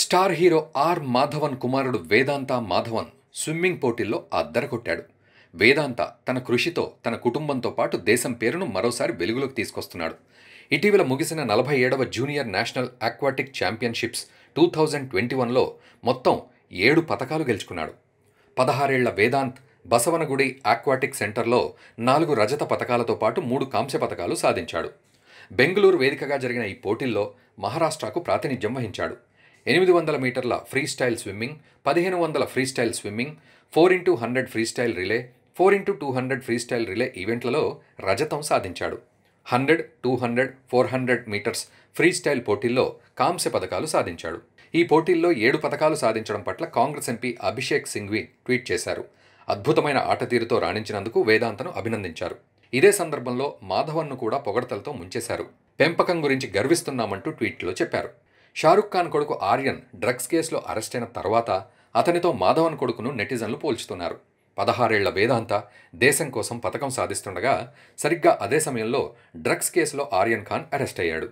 star hero or Madhavan కుమారుడు వేదాంత Madhavan swimming పోటీల్లో కొట్టాడు వేదాంత తన కృషితో తన కుటుంబంతో పాటు దేశం పేరును మరోసారి వెలుగులోకి తీసుకొస్తున్నాడు ఇటీవల ముగిసిన నలభై ఏడవ junior national aquatic championships two thousand twenty వన్లో మొత్తం ఏడు పథకాలు గెలుచుకున్నాడు పదహారేళ్ల వేదాంత్ బసవనగుడి ఆక్వాటిక్ సెంటర్లో నాలుగు రజత పథకాలతో పాటు మూడు కాంస్య పథకాలు సాధించాడు బెంగళూరు వేదికగా జరిగిన ఈ పోటీల్లో మహారాష్ట్రకు ప్రాతినిధ్యం వహించాడు ఎనిమిది వందల మీటర్ల ఫ్రీ స్టైల్ స్విమ్మింగ్ పదిహేను వందల freestyle swimming four into hundred freestyle relay four into two hundred freestyle relay ఈవెంట్లలో రజతం సాధించాడు hundred two hundred four hundred meters freestyle పోటీల్లో కాంస్య పథకాలు సాధించాడు ఈ పోటీల్లో ఏడు పథకాలు సాధించడం పట్ల కాంగ్రెస్ ఎంపీ అభిషేక్ సింఘ్వి ట్వీట్ చేశారు అద్భుతమైన ఆట తీరుతో రాణించినందుకు వేదాంతను అభినందించారు ఇదే సందర్భంలో మాధవన్ను కూడా పొగడతలతో ముంచేశారు పెంపకం గురించి గర్విస్తున్నామంటూ ట్వీట్లో చెప్పారు షారుక్ ఖాన్ కొడుకు ఆర్యన్ డ్రగ్స్ కేసులో అరెస్ట్ అయిన తర్వాత అతనితో మాధవన్ కొడుకును నెటిజన్లు పోల్చుతున్నారు పదహారేళ్ల వేదాంత దేశం కోసం పథకం సాధిస్తుండగా సరిగ్గా అదే సమయంలో డ్రగ్స్ కేసులో ఆర్యన్ ఖాన్ అరెస్ట్ అయ్యాడు